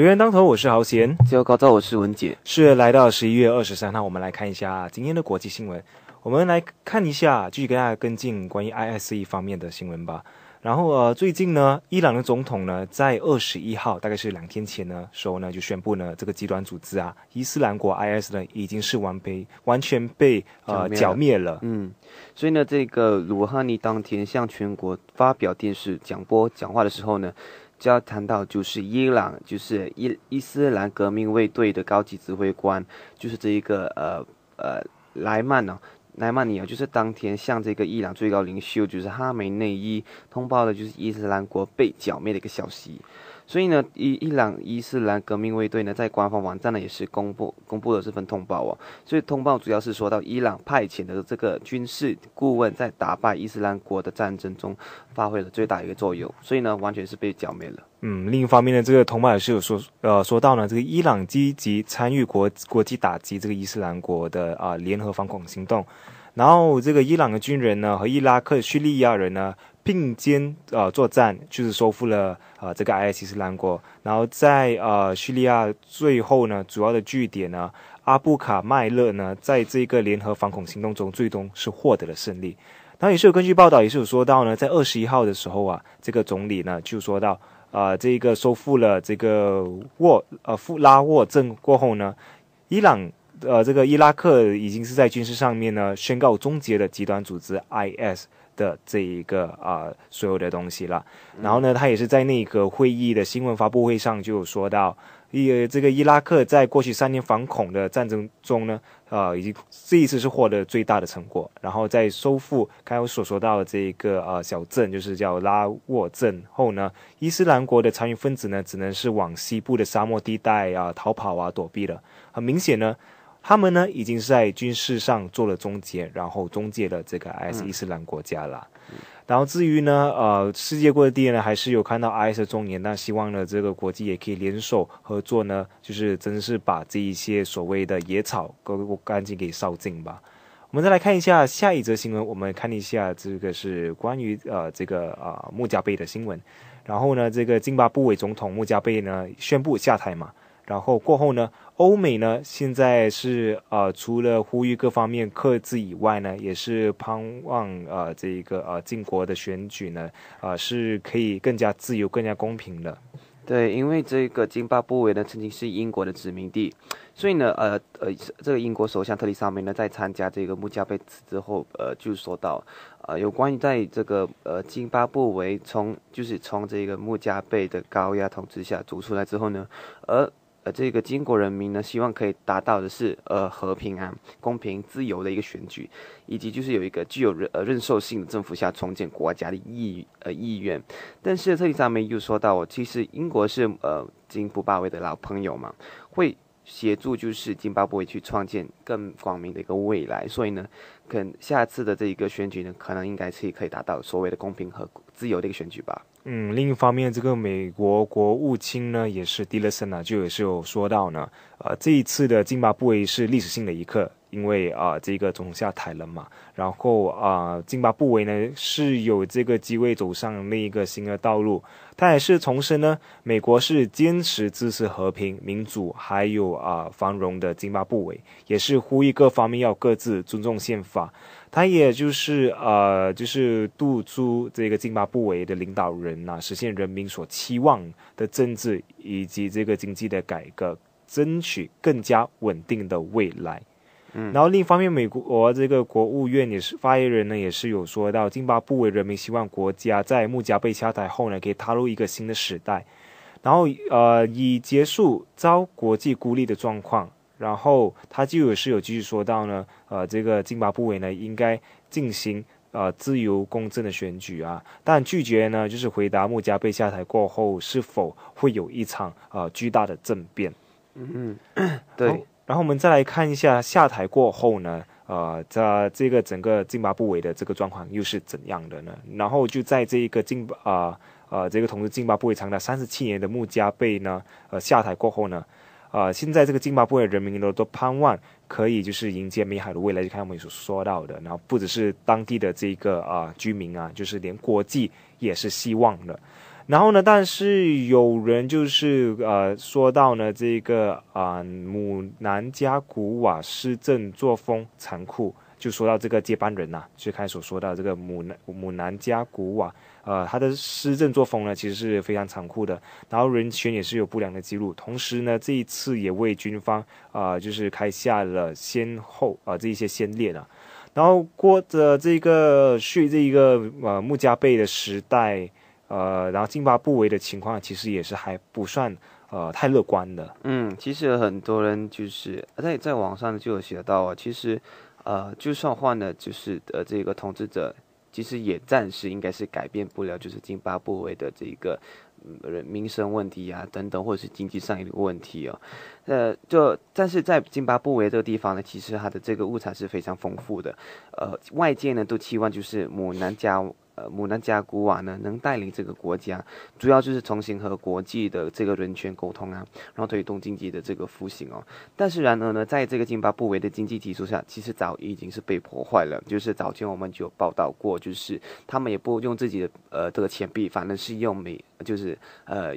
留言当头，我是豪贤；最后高照，我是文姐。是来到十一月二十三，号，我们来看一下今天的国际新闻。我们来看一下，继续跟大家跟进关于 IS 方面的新闻吧。然后呃，最近呢，伊朗的总统呢，在二十一号，大概是两天前呢时候呢，就宣布呢，这个极端组织啊，伊斯兰国 IS 呢，已经是完被完全被呃剿灭了。嗯，所以呢，这个鲁哈尼当天向全国发表电视讲播讲话的时候呢。就要谈到，就是伊朗，就是伊伊斯兰革命卫队的高级指挥官，就是这一个呃呃莱曼呢，莱曼尼啊，就是当天向这个伊朗最高领袖，就是哈梅内伊通报了就是伊斯兰国被剿灭的一个消息。所以呢，伊伊朗伊斯兰革命卫队呢，在官方网站呢也是公布公布了这份通报哦。所以通报主要是说到伊朗派遣的这个军事顾问在打败伊斯兰国的战争中发挥了最大一个作用，所以呢，完全是被剿灭了。嗯，另一方面呢，这个通报也是有说呃，说到呢，这个伊朗积极参与国国际打击这个伊斯兰国的啊联合反恐行动，然后这个伊朗的军人呢和伊拉克叙利亚人呢。并肩呃作战，就是收复了呃这个 i s 斯兰国，然后在呃叙利亚最后呢主要的据点呢阿布卡迈勒呢，在这个联合反恐行动中最终是获得了胜利。然后也是有根据报道，也是有说到呢，在二十一号的时候啊，这个总理呢就说到啊这个收复了这个沃呃富拉沃镇过后呢，伊朗呃这个伊拉克已经是在军事上面呢宣告终结了极端组织 IS。的这一个啊，所有的东西了。然后呢，他也是在那个会议的新闻发布会上就说到，伊这个伊拉克在过去三年反恐的战争中呢，呃，已经这一次是获得最大的成果。然后在收复刚才我所说到的这一个呃小镇，就是叫拉沃镇后呢，伊斯兰国的残余分子呢，只能是往西部的沙漠地带啊逃跑啊，躲避了。很明显呢。他们呢，已经是在军事上做了终结，然后终结了这个 i s 伊斯兰国家了。然后至于呢，呃，世界各地呢，还是有看到 ISIS 踪影。那希望呢，这个国际也可以联手合作呢，就是真是把这一些所谓的野草，给我赶紧给烧尽吧。我们再来看一下下一则新闻，我们看一下这个是关于呃这个啊穆加贝的新闻。然后呢，这个津巴布韦总统穆加贝呢宣布下台嘛。然后过后呢，欧美呢现在是呃除了呼吁各方面克制以外呢，也是盼望呃这一个呃津国的选举呢啊是可以更加自由、更加公平的。对，因为这个津巴布韦呢曾经是英国的殖民地，所以呢呃呃，这个英国首相特里莎梅呢在参加这个穆加贝辞之后，呃就说到呃，有关于在这个呃津巴布韦从就是从这个穆加贝的高压统治下走出来之后呢，而呃，这个英国人民呢，希望可以达到的是，呃，和平啊、公平、自由的一个选举，以及就是有一个具有呃任受性的政府下重建国家的意呃意愿。但是这里上面又说到，其实英国是呃津巴布韦的老朋友嘛，会协助就是津巴布韦去创建更光明的一个未来，所以呢。可能下次的这一个选举呢，可能应该是可以达到所谓的公平和自由的一个选举吧。嗯，另一方面，这个美国国务卿呢，也是迪勒森呢，就也是有说到呢，呃，这一次的津巴布韦是历史性的一刻，因为啊，这个总统下台了嘛，然后啊，津巴布韦呢是有这个机会走上另一个新的道路。他也是重申呢，美国是坚持支持和平、民主还有啊繁荣的津巴布韦，也是呼吁各方面要各自尊重宪法。他也就是呃，就是杜朱这个津巴布韦的领导人呐，实现人民所期望的政治以及这个经济的改革，争取更加稳定的未来。然后另一方面，美国这个国务院也是发言人呢，也是有说到津巴布韦人民希望国家在穆加贝下台后呢，可以踏入一个新的时代，然后呃，以结束遭国际孤立的状况。然后他就有是有继续说到呢，呃，这个津巴布韦呢应该进行呃自由公正的选举啊，但拒绝呢就是回答穆加贝下台过后是否会有一场呃巨大的政变。嗯嗯，对。然后我们再来看一下下台过后呢，呃，在这个整个津巴布韦的这个状况又是怎样的呢？然后就在这一个津啊呃这个统治津巴布韦长达三十七年的穆加贝呢，呃下台过后呢。啊，现在这个津巴布韦人民都都盼望可以就是迎接美好的未来，就看我们所说到的，然后不只是当地的这个啊居民啊，就是连国际也是希望的。然后呢，但是有人就是呃说到呢，这个啊姆南加古瓦市政作风残酷。就说到这个接班人呐，最开始说到这个姆南姆南加古瓦，呃，他的施政作风呢，其实是非常残酷的，然后人权也是有不良的记录，同时呢，这一次也为军方啊，就是开下了先后啊这一些先烈呢，然后过着这个续这一个呃穆加贝的时代，呃，然后津巴布韦的情况其实也是还不算呃太乐观的。嗯，其实很多人就是在在网上就有写到啊，其实。呃，就算换了，就是呃，这个统治者其实也暂时应该是改变不了，就是津巴布韦的这个民生问题呀，等等，或者是经济上一个问题哦。呃，就但是在津巴布韦这个地方呢，其实它的这个物产是非常丰富的。呃，外界呢都期望就是母南加。呃，姆南加古瓦呢，能带领这个国家，主要就是重新和国际的这个人权沟通啊，然后推动经济的这个复兴哦。但是，然而呢，在这个津巴布韦的经济基础下，其实早已经是被破坏了。就是早前我们就有报道过，就是他们也不用自己的呃这个钱币，反而是用美，就是呃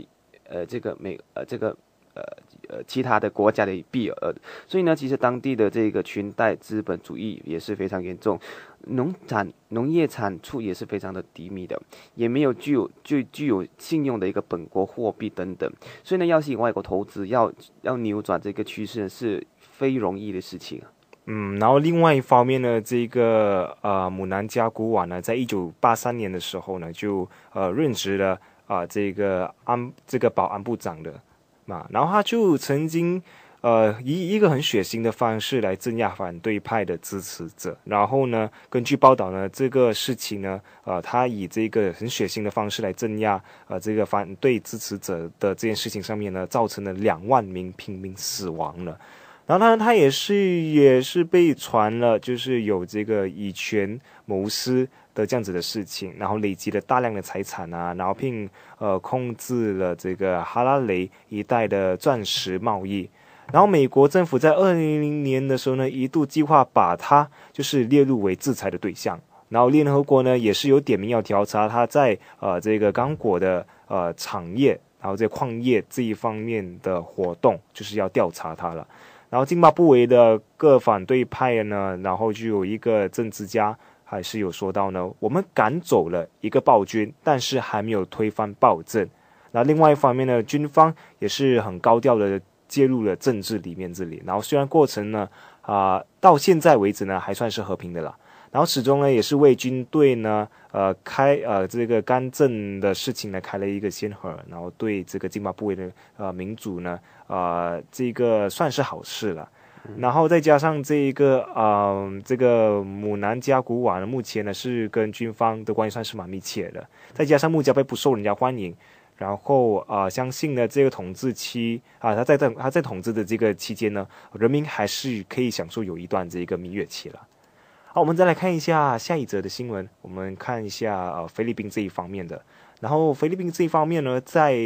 呃这个美呃这个。呃呃，其他的国家的币额，所以呢，其实当地的这个裙带资本主义也是非常严重，农产农业产出也是非常的低迷的，也没有具有具具有信用的一个本国货币等等，所以呢，要吸引外国投资要要扭转这个趋势是非容易的事情。嗯，然后另外一方面呢，这个呃，姆南加古瓦呢，在一九八三年的时候呢，就呃，任职了啊，这个安这个保安部长的。嘛，然后他就曾经，呃，以一个很血腥的方式来镇压反对派的支持者。然后呢，根据报道呢，这个事情呢，呃，他以这个很血腥的方式来镇压，呃，这个反对支持者的这件事情上面呢，造成了两万名平民死亡了。然后他他也是也是被传了，就是有这个以权谋私。的这样子的事情，然后累积了大量的财产啊，然后并呃控制了这个哈拉雷一带的钻石贸易，然后美国政府在二零零年的时候呢，一度计划把它就是列入为制裁的对象，然后联合国呢也是有点名要调查他在呃这个刚果的呃产业，然后在矿业这一方面的活动，就是要调查他了，然后津巴布韦的各反对派呢，然后就有一个政治家。还是有说到呢，我们赶走了一个暴君，但是还没有推翻暴政。那另外一方面呢，军方也是很高调的介入了政治里面。这里，然后虽然过程呢，啊，到现在为止呢，还算是和平的啦。然后始终呢，也是为军队呢，呃，开呃这个干政的事情呢，开了一个先河。然后对这个津巴布韦的呃民主呢，啊，这个算是好事了。然后再加上这一个啊，这个姆南加古瓦呢，目前呢是跟军方的关系算是蛮密切的。再加上穆加贝不受人家欢迎，然后啊，相信呢这个统治期啊，他在在他在统治的这个期间呢，人民还是可以享受有一段这个蜜月期了。好，我们再来看一下下一则的新闻，我们看一下呃菲律宾这一方面的。然后菲律宾这一方面呢，在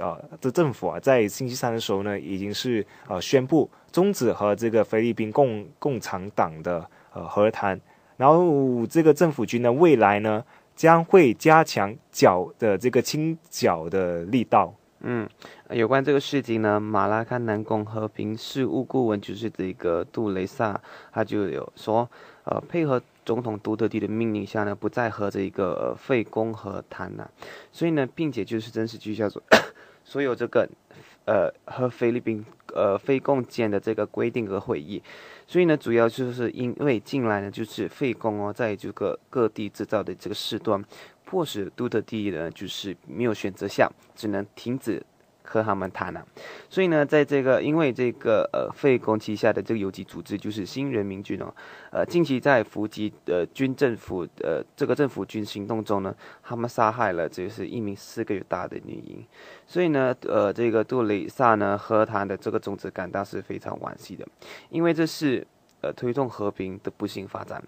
呃的政府啊，在星期三的时候呢，已经是呃宣布终止和这个菲律宾共共产党的呃和谈。然后这个政府军呢，未来呢将会加强剿的这个清剿的力道。嗯，有关这个事情呢，马拉堪南宫和平事务顾问就是这个杜雷萨，他就有说，呃，配合。总统杜特地的命令下呢，不再和这个费公和谈了，所以呢，并且就是真实剧叫做 所有这个呃和菲律宾呃非共建的这个规定和会议，所以呢，主要就是因为近来呢就是费公哦在这个各地制造的这个事端，迫使杜特地呢就是没有选择下，只能停止。和他们谈啊。所以呢，在这个因为这个呃费公旗下的这个游击组织就是新人民军哦，呃近期在伏击呃军政府呃这个政府军行动中呢，他们杀害了就是一名四个月大的女婴，所以呢呃这个杜蕾萨呢和她的这个种子感到是非常惋惜的，因为这是呃推动和平的不幸发展，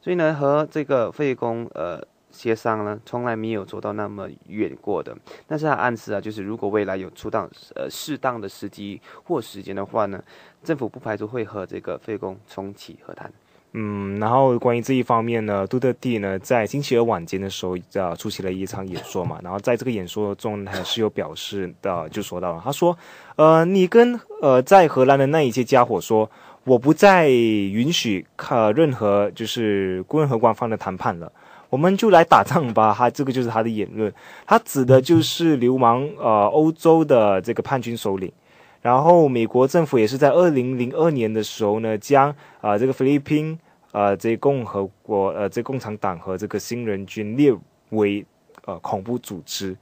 所以呢和这个费公呃。协商呢，从来没有走到那么远过的。但是他暗示啊，就是如果未来有出当呃适当的时机或时间的话呢，政府不排除会和这个费公重启和谈。嗯，然后关于这一方面呢，杜特蒂呢在星期二晚间的时候啊，出席了一场演说嘛。然后在这个演说中，他是有表示的，就说到了，他说，呃，你跟呃在荷兰的那一些家伙说，我不再允许呃任何就是任何官方的谈判了。我们就来打仗吧！他这个就是他的言论，他指的就是流氓呃欧洲的这个叛军首领。然后美国政府也是在二零零二年的时候呢，将啊这个菲律宾啊这共和国呃这共产党和这个新人军列为呃恐怖组织。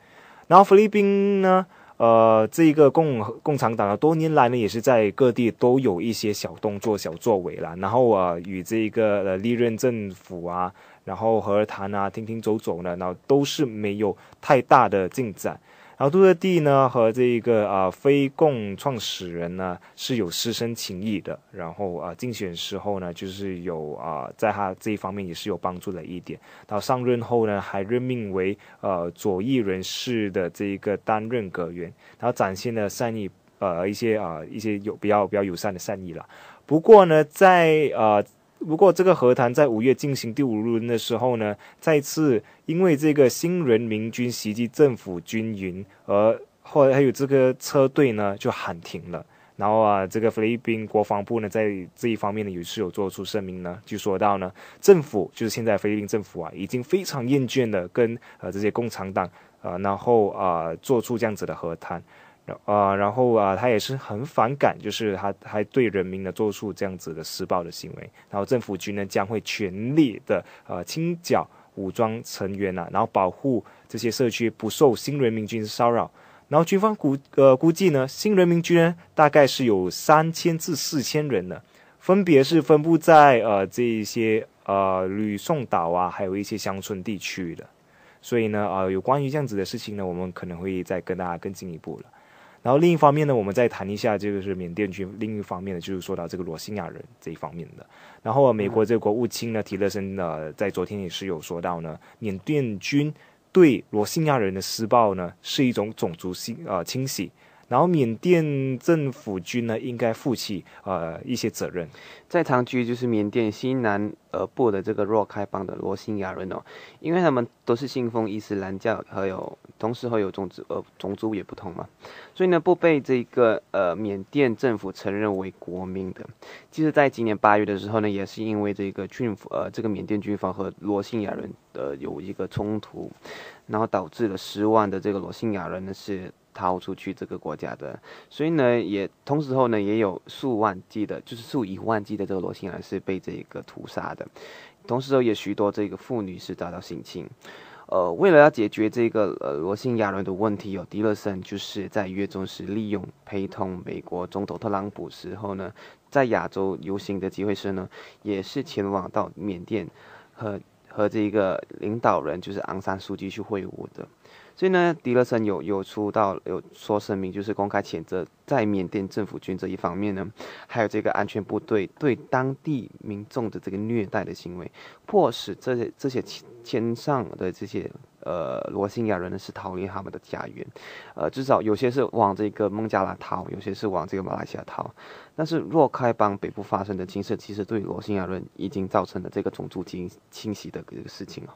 然后菲律宾呢呃这个共共产党啊多年来呢也是在各地都有一些小动作小作为啦。然后啊与这个呃利任政府啊。然后和谈啊，听听走走呢，然后都是没有太大的进展。然后杜特地呢和这个啊非共创始人呢是有师生情谊的，然后啊竞选时候呢就是有啊在他这一方面也是有帮助的一点。到上任后呢还任命为呃左翼人士的这一个担任阁员，然后展现了善意呃一些啊一些有比较比较友善的善意了。不过呢在呃。不过，这个和谈在五月进行第五轮的时候呢，再次因为这个新人民军袭击政府军营，而后来还有这个车队呢就喊停了。然后啊，这个菲律宾国防部呢在这一方面呢也是有做出声明呢，就说到呢，政府就是现在菲律宾政府啊已经非常厌倦的跟呃这些共产党啊，然后啊做出这样子的和谈。啊，然后啊，他也是很反感，就是他还对人民呢做出这样子的施暴的行为。然后政府军呢将会全力的呃清剿武装成员啊，然后保护这些社区不受新人民军骚扰。然后军方估呃估计呢，新人民军大概是有三千至四千人呢，分别是分布在呃这一些呃吕宋岛啊，还有一些乡村地区的。所以呢，啊，有关于这样子的事情呢，我们可能会再跟大家更进一步了。然后另一方面呢，我们再谈一下，这个是缅甸军。另一方面呢，就是说到这个罗兴亚人这一方面的。然后美国这个国务卿呢，提勒森呢，在昨天也是有说到呢，缅甸军对罗兴亚人的施暴呢，是一种种族性呃清洗。然后缅甸政府军呢应该负起呃一些责任。在场区就是缅甸西南呃部的这个若开邦的罗兴亚人哦，因为他们都是信奉伊斯兰教，还有同时会有种族呃种族也不同嘛，所以呢不被这个呃缅甸政府承认为国民的。其实，在今年八月的时候呢，也是因为这个军方呃这个缅甸军方和罗兴亚人的有一个冲突，然后导致了十万的这个罗兴亚人呢是。逃出去这个国家的，所以呢，也同时候呢，也有数万计的，就是数以万计的这个罗兴人是被这个屠杀的，同时候也许多这个妇女是遭到性侵。呃，为了要解决这个呃罗兴亚人的问题，有迪勒森就是在约中时利用陪同美国总统特朗普时候呢，在亚洲游行的机会时呢，也是前往到缅甸和和这个领导人就是昂山素季去会晤的。所以呢，迪勒森有有出到有说声明，就是公开谴责在缅甸政府军这一方面呢，还有这个安全部队对当地民众的这个虐待的行为，迫使这些这些签上的这些呃罗兴亚人呢是逃离他们的家园，呃，至少有些是往这个孟加拉逃，有些是往这个马来西亚逃。但是若开邦北部发生的军事，其实对罗兴亚人已经造成了这个种族侵侵袭的这个事情了。